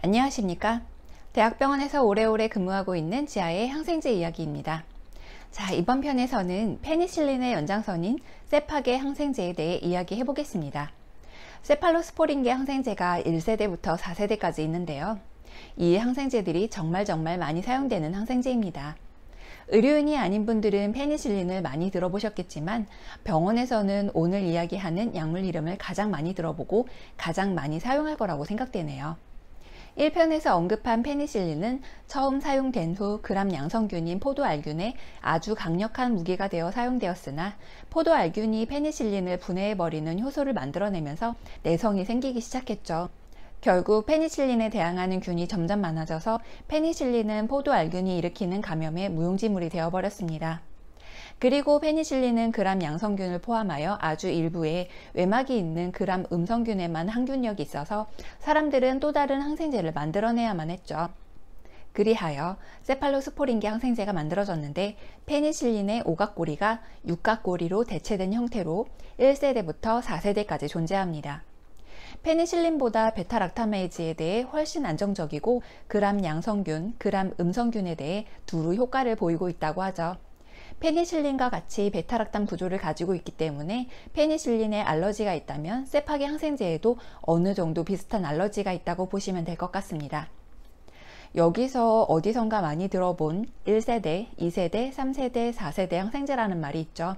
안녕하십니까 대학병원에서 오래오래 근무하고 있는 지아의 항생제 이야기입니다 자 이번 편에서는 페니실린의 연장선인 세팍의 항생제에 대해 이야기해 보겠습니다 세팔로스포린계 항생제가 1세대부터 4세대까지 있는데요 이 항생제들이 정말 정말 많이 사용되는 항생제입니다 의료인이 아닌 분들은 페니실린을 많이 들어보셨겠지만 병원에서는 오늘 이야기하는 약물 이름을 가장 많이 들어보고 가장 많이 사용할 거라고 생각되네요. 1편에서 언급한 페니실린은 처음 사용된 후 그람 양성균인 포도알균에 아주 강력한 무기가 되어 사용되었으나 포도알균이 페니실린을 분해해버리는 효소를 만들어내면서 내성이 생기기 시작했죠. 결국 페니실린에 대항하는 균이 점점 많아져서 페니실린은 포도알균이 일으키는 감염의 무용지물이 되어버렸습니다. 그리고 페니실린은 그람 양성균을 포함하여 아주 일부의 외막이 있는 그람 음성균에만 항균력이 있어서 사람들은 또 다른 항생제를 만들어내야만 했죠. 그리하여 세팔로스포린계 항생제가 만들어졌는데 페니실린의 오각고리가 육각고리로 대체된 형태로 1세대부터 4세대까지 존재합니다. 페니실린보다 베타락타메이즈에 대해 훨씬 안정적이고 그람 양성균, 그람 음성균에 대해 두루 효과를 보이고 있다고 하죠. 페니실린과 같이 베타락탐 구조를 가지고 있기 때문에 페니실린에 알러지가 있다면 세파기 항생제에도 어느 정도 비슷한 알러지가 있다고 보시면 될 것 같습니다. 여기서 어디선가 많이 들어본 1세대, 2세대, 3세대, 4세대 항생제라는 말이 있죠.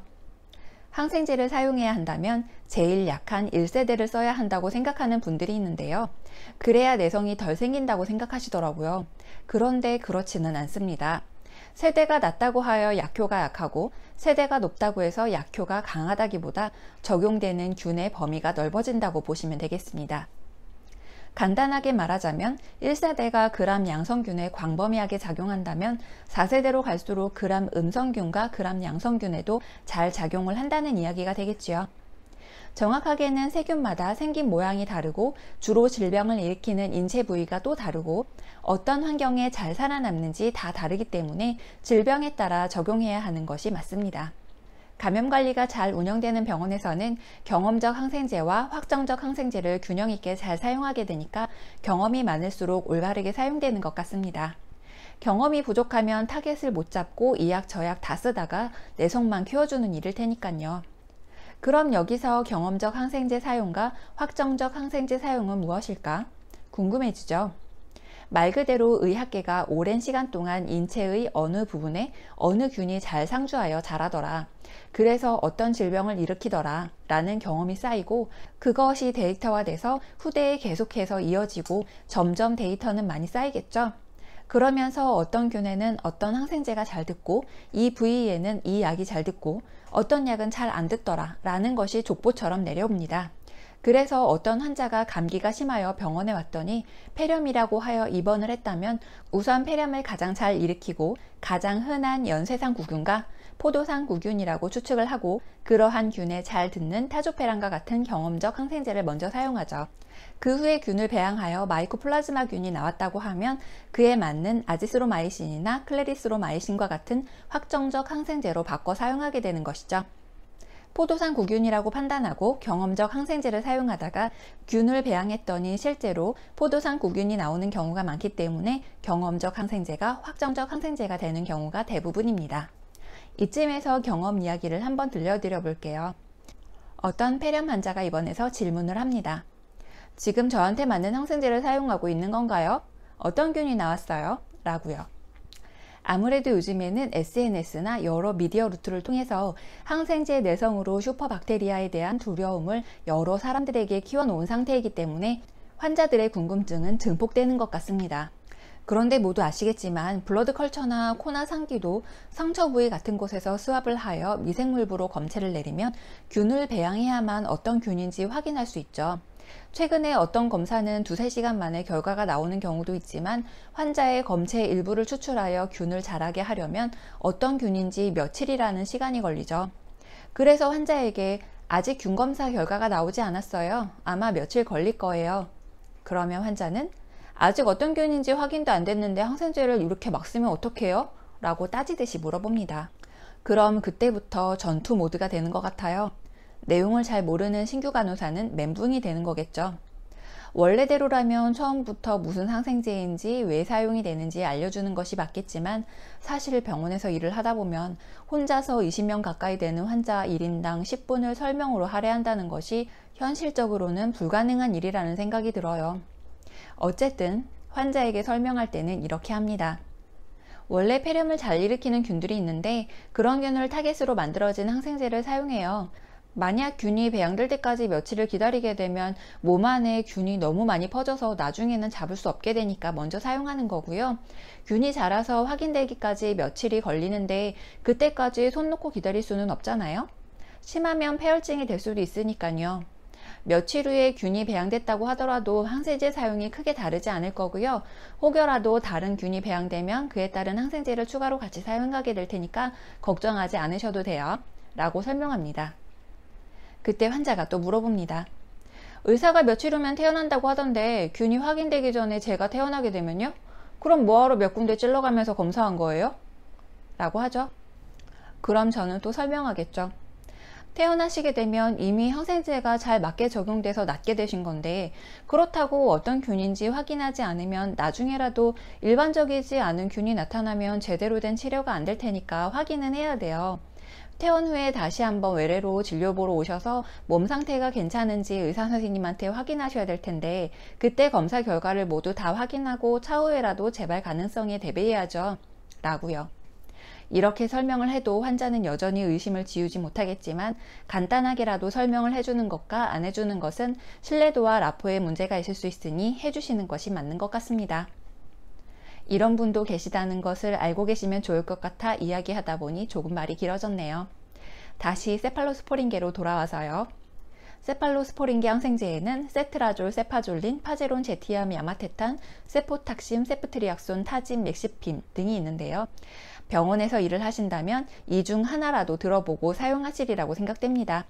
항생제를 사용해야 한다면 제일 약한 1세대를 써야 한다고 생각하는 분들이 있는데요. 그래야 내성이 덜 생긴다고 생각하시더라고요. 그런데 그렇지는 않습니다. 세대가 낮다고 하여 약효가 약하고 세대가 높다고 해서 약효가 강하다기보다 적용되는 균의 범위가 넓어진다고 보시면 되겠습니다. 간단하게 말하자면 1세대가 그람 양성균에 광범위하게 작용한다면 4세대로 갈수록 그람 음성균과 그람 양성균에도 잘 작용을 한다는 이야기가 되겠지요. 정확하게는 세균마다 생긴 모양이 다르고 주로 질병을 일으키는 인체 부위가 또 다르고 어떤 환경에 잘 살아남는지 다 다르기 때문에 질병에 따라 적용해야 하는 것이 맞습니다. 감염관리가 잘 운영되는 병원에서는 경험적 항생제와 확정적 항생제를 균형 있게 잘 사용하게 되니까 경험이 많을수록 올바르게 사용되는 것 같습니다. 경험이 부족하면 타겟을 못 잡고 이약 저약 다 쓰다가 내속만 키워주는 일일 테니까요. 그럼 여기서 경험적 항생제 사용과 확정적 항생제 사용은 무엇일까? 궁금해지죠? 말 그대로 의학계가 오랜 시간 동안 인체의 어느 부분에 어느 균이 잘 상주하여 자라더라. 그래서 어떤 질병을 일으키더라. 라는 경험이 쌓이고 그것이 데이터화돼서 후대에 계속해서 이어지고 점점 데이터는 많이 쌓이겠죠. 그러면서 어떤 균에는 어떤 항생제가 잘 듣고 이 부위에는 이 약이 잘 듣고 어떤 약은 잘 안 듣더라 라는 것이 족보처럼 내려옵니다. 그래서 어떤 환자가 감기가 심하여 병원에 왔더니 폐렴이라고 하여 입원을 했다면 우선 폐렴을 가장 잘 일으키고 가장 흔한 연쇄상 구균과 포도상 구균이라고 추측을 하고 그러한 균에 잘 듣는 타조페란과 같은 경험적 항생제를 먼저 사용하죠. 그 후에 균을 배양하여 마이코플라즈마 균이 나왔다고 하면 그에 맞는 아지스로마이신이나 클레리스로마이신과 같은 확정적 항생제로 바꿔 사용하게 되는 것이죠. 포도산 구균이라고 판단하고 경험적 항생제를 사용하다가 균을 배양했더니 실제로 포도산 구균이 나오는 경우가 많기 때문에 경험적 항생제가 확정적 항생제가 되는 경우가 대부분입니다. 이쯤에서 경험 이야기를 한번 들려드려 볼게요. 어떤 폐렴 환자가 입원해서 질문을 합니다. 지금 저한테 맞는 항생제를 사용하고 있는 건가요? 어떤 균이 나왔어요? 라고요. 아무래도 요즘에는 SNS나 여러 미디어 루트를 통해서 항생제 내성으로 슈퍼박테리아에 대한 두려움을 여러 사람들에게 키워놓은 상태이기 때문에 환자들의 궁금증은 증폭되는 것 같습니다. 그런데 모두 아시겠지만 블러드 컬처나 코나 상기도 상처 부위 같은 곳에서 수압을 하여 미생물부로 검체를 내리면 균을 배양해야만 어떤 균인지 확인할 수 있죠. 최근에 어떤 검사는 두세 시간 만에 결과가 나오는 경우도 있지만 환자의 검체 일부를 추출하여 균을 자라게 하려면 어떤 균인지 며칠이라는 시간이 걸리죠. 그래서 환자에게 아직 균 검사 결과가 나오지 않았어요. 아마 며칠 걸릴 거예요. 그러면 환자는 아직 어떤 균인지 확인도 안 됐는데 항생제를 이렇게 막 쓰면 어떡해요? 라고 따지듯이 물어봅니다. 그럼 그때부터 전투 모드가 되는 것 같아요. 내용을 잘 모르는 신규 간호사는 멘붕이 되는 거겠죠. 원래대로라면 처음부터 무슨 항생제인지 왜 사용이 되는지 알려주는 것이 맞겠지만 사실 병원에서 일을 하다 보면 혼자서 20명 가까이 되는 환자 1인당 10분을 설명으로 할애한다는 것이 현실적으로는 불가능한 일이라는 생각이 들어요. 어쨌든 환자에게 설명할 때는 이렇게 합니다. 원래 폐렴을 잘 일으키는 균들이 있는데 그런 균을 타겟으로 만들어진 항생제를 사용해요. 만약 균이 배양될 때까지 며칠을 기다리게 되면 몸 안에 균이 너무 많이 퍼져서 나중에는 잡을 수 없게 되니까 먼저 사용하는 거고요. 균이 자라서 확인되기까지 며칠이 걸리는데 그때까지 손 놓고 기다릴 수는 없잖아요. 심하면 폐혈증이 될 수도 있으니까요. 며칠 후에 균이 배양됐다고 하더라도 항생제 사용이 크게 다르지 않을 거고요. 혹여라도 다른 균이 배양되면 그에 따른 항생제를 추가로 같이 사용하게 될 테니까 걱정하지 않으셔도 돼요. 라고 설명합니다. 그때 환자가 또 물어봅니다. 의사가 며칠 후면 태어난다고 하던데 균이 확인되기 전에 제가 태어나게 되면요? 그럼 뭐하러 몇 군데 찔러가면서 검사한 거예요? 라고 하죠. 그럼 저는 또 설명하겠죠. 태어나시게 되면 이미 항생제가 잘 맞게 적용돼서 낫게 되신 건데 그렇다고 어떤 균인지 확인하지 않으면 나중에라도 일반적이지 않은 균이 나타나면 제대로 된 치료가 안 될 테니까 확인은 해야 돼요. 퇴원 후에 다시 한번 외래로 진료 보러 오셔서 몸 상태가 괜찮은지 의사 선생님한테 확인하셔야 될 텐데 그때 검사 결과를 모두 다 확인하고 차후에라도 재발 가능성에 대비해야죠. 라고요. 이렇게 설명을 해도 환자는 여전히 의심을 지우지 못하겠지만 간단하게라도 설명을 해주는 것과 안 해주는 것은 신뢰도와 라포에 문제가 있을 수 있으니 해주시는 것이 맞는 것 같습니다. 이런 분도 계시다는 것을 알고 계시면 좋을 것 같아 이야기하다 보니 조금 말이 길어졌네요. 다시 세팔로스포링계로 돌아와서요. 세팔로스포링계 항생제에는 세트라졸, 세파졸린, 파제론, 제티암, 야마테탄, 세포탁심, 세프트리악손, 타짐 맥시핌 등이 있는데요. 병원에서 일을 하신다면 이 중 하나라도 들어보고 사용하시리라고 생각됩니다.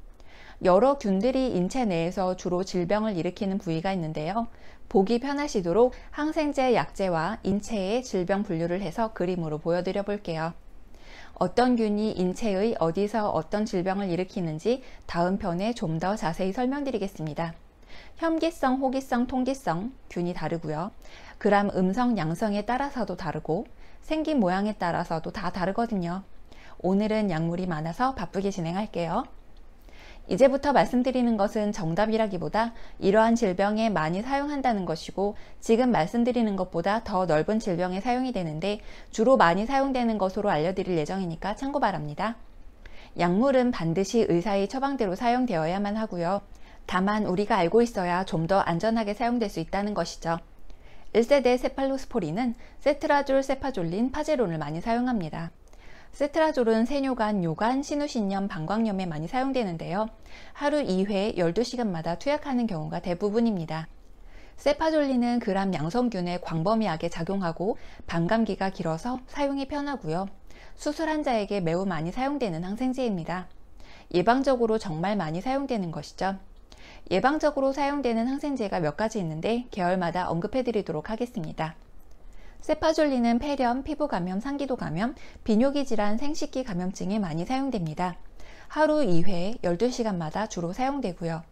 여러 균들이 인체 내에서 주로 질병을 일으키는 부위가 있는데요. 보기 편하시도록 항생제 약제와 인체의 질병 분류를 해서 그림으로 보여드려 볼게요. 어떤 균이 인체의 어디서 어떤 질병을 일으키는지 다음 편에 좀 더 자세히 설명드리겠습니다. 혐기성, 호기성, 통기성, 균이 다르고요. 그람 음성, 양성에 따라서도 다르고 생긴 모양에 따라서도 다 다르거든요. 오늘은 약물이 많아서 바쁘게 진행할게요. 이제부터 말씀드리는 것은 정답이라기보다 이러한 질병에 많이 사용한다는 것이고 지금 말씀드리는 것보다 더 넓은 질병에 사용이 되는데 주로 많이 사용되는 것으로 알려드릴 예정이니까 참고 바랍니다. 약물은 반드시 의사의 처방대로 사용되어야만 하고요. 다만 우리가 알고 있어야 좀 더 안전하게 사용될 수 있다는 것이죠. 1세대 세팔로스포리는 세트라졸, 세파졸린, 파제론을 많이 사용합니다. 세트라졸은 세뇨간, 요간, 신우신염, 방광염에 많이 사용되는데요. 하루 2회 12시간마다 투약하는 경우가 대부분입니다. 세파졸린은 그람 양성균에 광범위하게 작용하고 반감기가 길어서 사용이 편하고요. 수술 환자에게 매우 많이 사용되는 항생제입니다. 예방적으로 정말 많이 사용되는 것이죠. 예방적으로 사용되는 항생제가 몇 가지 있는데 계열마다 언급해 드리도록 하겠습니다. 세파졸리는 폐렴, 피부 감염, 상기도 감염, 비뇨기 질환, 생식기 감염증에 많이 사용됩니다. 하루 2회 12시간마다 주로 사용되고요.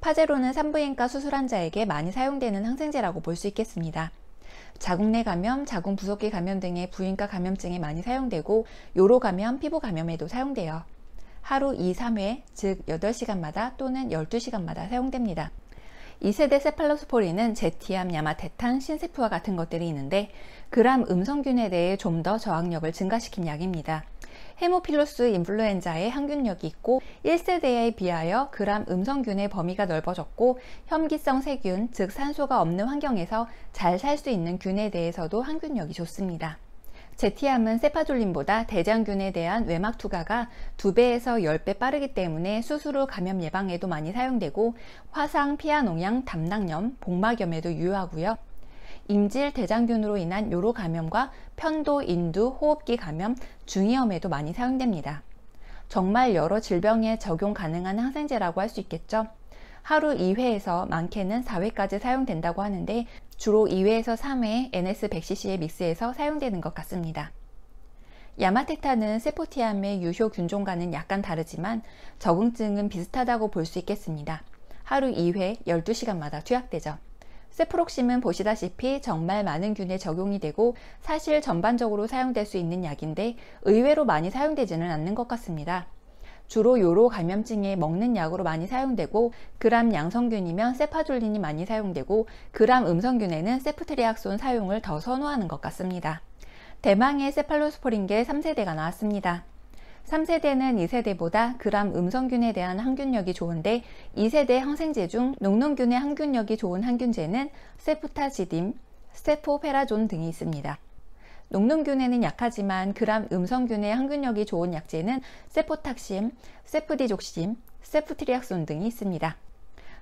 파제로는 산부인과 수술환 자에게 많이 사용되는 항생제라고 볼 수 있겠습니다. 자궁내 감염, 자궁 부속기 감염 등의 부인과 감염증에 많이 사용되고 요로 감염, 피부 감염에도 사용돼요. 하루 2, 3회, 즉 8시간마다 또는 12시간마다 사용됩니다. 2세대 세팔로스포리는 제티암, 야마테탄, 신세프와 같은 것들이 있는데 그람 음성균에 대해 좀 더 저항력을 증가시킨 약입니다. 헤모필로스 인플루엔자의 항균력이 있고 1세대에 비하여 그람 음성균의 범위가 넓어졌고 혐기성 세균, 즉 산소가 없는 환경에서 잘 살 수 있는 균에 대해서도 항균력이 좋습니다. 제티암은 세파졸린보다 대장균에 대한 외막 투과가 2배에서 10배 빠르기 때문에 수술후 감염 예방에도 많이 사용되고 화상, 피아농양, 담낭염, 복막염에도 유효하고요. 임질 대장균으로 인한 요로 감염과 편도, 인두, 호흡기 감염, 중이염에도 많이 사용됩니다. 정말 여러 질병에 적용 가능한 항생제라고 할 수 있겠죠. 하루 2회에서 많게는 4회까지 사용된다고 하는데 주로 2회에서 3회 NS100cc의 믹스에서 사용되는 것 같습니다. 야마테타는 세포티암의 유효 균종과는 약간 다르지만 적응증은 비슷하다고 볼 수 있겠습니다. 하루 2회 12시간마다 투약되죠. 세프록심은 보시다시피 정말 많은 균에 적용이 되고 사실 전반적으로 사용될 수 있는 약인데 의외로 많이 사용되지는 않는 것 같습니다. 주로 요로 감염증에 먹는 약으로 많이 사용되고 그람 양성균이면 세파졸린이 많이 사용되고 그람 음성균에는 세프트리악손 사용을 더 선호하는 것 같습니다. 대망의 세팔로스포린계 3세대가 나왔습니다. 3세대는 2세대보다 그람 음성균에 대한 항균력이 좋은데 2세대 항생제 중농농균의 항균력이 좋은 항균제는 세프타지딤, 세포페라존 등이 있습니다. 녹농균에는 약하지만 그람 음성균의 항균력이 좋은 약재는 세포탁심, 세프디족심, 세프트리악손 등이 있습니다.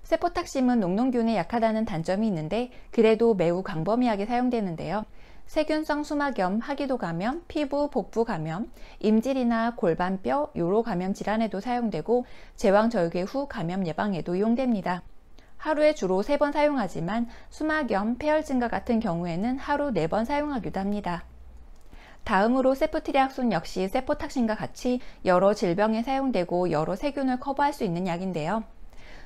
세포탁심은 녹농균에 약하다는 단점이 있는데 그래도 매우 광범위하게 사용되는데요. 세균성 수막염, 하기도 감염, 피부, 복부 감염, 임질이나 골반뼈, 요로 감염 질환에도 사용되고 제왕 절개 후 감염 예방에도 이용됩니다. 하루에 주로 3번 사용하지만 수막염, 폐혈증과 같은 경우에는 하루 4번 사용하기도 합니다. 다음으로 세프트리악손 역시 세포탁신과 같이 여러 질병에 사용되고 여러 세균을 커버할 수 있는 약인데요.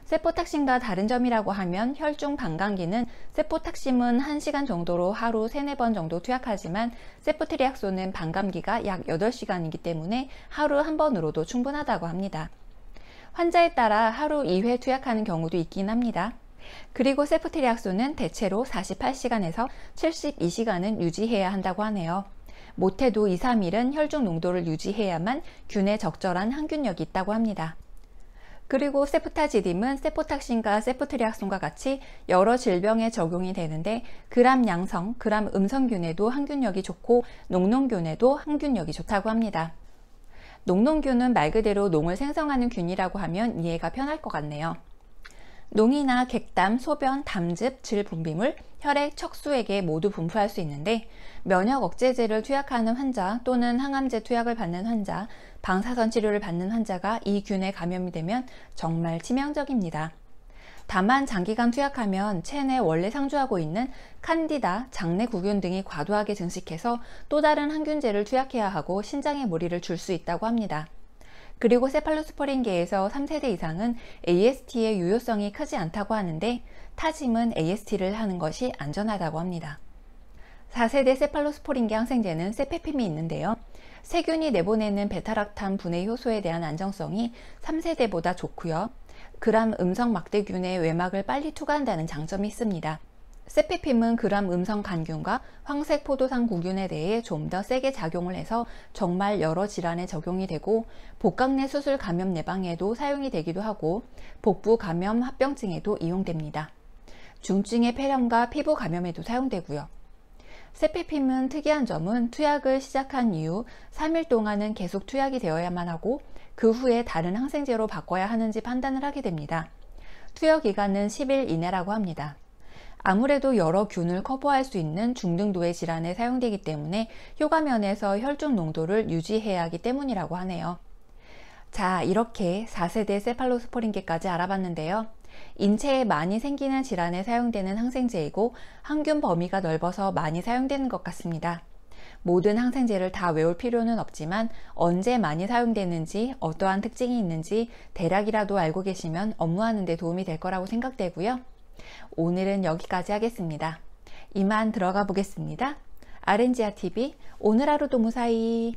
세포탁신과 다른 점이라고 하면 혈중 방광기는 세포탁신은 1시간 정도로 하루 3, 4번 정도 투약하지만 세포트리악손은 방광기가 약 8시간이기 때문에 하루 한 번으로도 충분하다고 합니다. 환자에 따라 하루 2회 투약하는 경우도 있긴 합니다. 그리고 세프트리악소는 대체로 48시간에서 72시간은 유지해야 한다고 하네요. 못해도 2, 3일은 혈중 농도를 유지해야만 균에 적절한 항균력이 있다고 합니다. 그리고 세프타지딤은 세포탁신과 세포트리학손과 같이 여러 질병에 적용이 되는데 그람 양성, 그람 음성균에도 항균력이 좋고 농농균에도 항균력이 좋다고 합니다. 농농균은 말 그대로 농을 생성하는 균이라고 하면 이해가 편할 것 같네요. 농이나 객담, 소변, 담즙, 질 분비물, 혈액, 척수에게 모두 분포할 수 있는데 면역 억제제를 투약하는 환자 또는 항암제 투약을 받는 환자, 방사선 치료를 받는 환자가 이 균에 감염이 되면 정말 치명적입니다. 다만 장기간 투약하면 체내 원래 상주하고 있는 칸디다, 장내구균 등이 과도하게 증식해서 또 다른 항균제를 투약해야 하고 신장에 무리를 줄 수 있다고 합니다. 그리고 세팔로스포린계에서 3세대 이상은 AST의 유효성이 크지 않다고 하는데 타짐은 AST를 하는 것이 안전하다고 합니다. 4세대 세팔로스포린계 항생제는 세페핌이 있는데요. 세균이 내보내는 베타락탄 분해 효소에 대한 안정성이 3세대보다 좋고요. 그람 음성 막대균의 외막을 빨리 투과한다는 장점이 있습니다. 세피핌은 그람 음성 간균과 황색 포도상 구균에 대해 좀 더 세게 작용을 해서 정말 여러 질환에 적용이 되고 복강내 수술 감염 예방에도 사용이 되기도 하고 복부 감염 합병증에도 이용됩니다. 중증의 폐렴과 피부 감염에도 사용되고요. 세피핌은 특이한 점은 투약을 시작한 이후 3일 동안은 계속 투약이 되어야만 하고 그 후에 다른 항생제로 바꿔야 하는지 판단을 하게 됩니다. 투여 기간은 10일 이내라고 합니다. 아무래도 여러 균을 커버할 수 있는 중등도의 질환에 사용되기 때문에 효과면에서 혈중 농도를 유지해야 하기 때문이라고 하네요. 자, 이렇게 4세대 세팔로스포린계까지 알아봤는데요. 인체에 많이 생기는 질환에 사용되는 항생제이고 항균 범위가 넓어서 많이 사용되는 것 같습니다. 모든 항생제를 다 외울 필요는 없지만 언제 많이 사용되는지 어떠한 특징이 있는지 대략이라도 알고 계시면 업무하는 데 도움이 될 거라고 생각되고요. 오늘은 여기까지 하겠습니다. 이만 들어가 보겠습니다. 아렌지아 TV 오늘 하루 도무사히